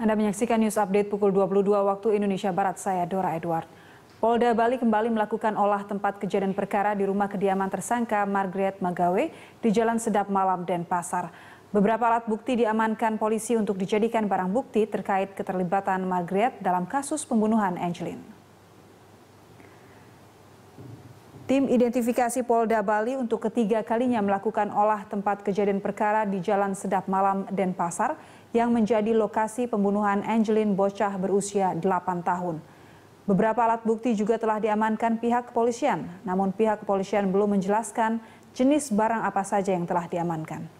Anda menyaksikan news update pukul 22 waktu Indonesia Barat, saya Dora Edward. Polda Bali kembali melakukan olah tempat kejadian perkara di rumah kediaman tersangka Margaret Magawe di Jalan Sedap Malam, Denpasar. Beberapa alat bukti diamankan polisi untuk dijadikan barang bukti terkait keterlibatan Margaret dalam kasus pembunuhan Angeline. Tim identifikasi Polda Bali untuk ketiga kalinya melakukan olah tempat kejadian perkara di Jalan Sedap Malam Denpasar yang menjadi lokasi pembunuhan Angeline Bocah berusia 8 tahun. Beberapa alat bukti juga telah diamankan pihak kepolisian, namun pihak kepolisian belum menjelaskan jenis barang apa saja yang telah diamankan.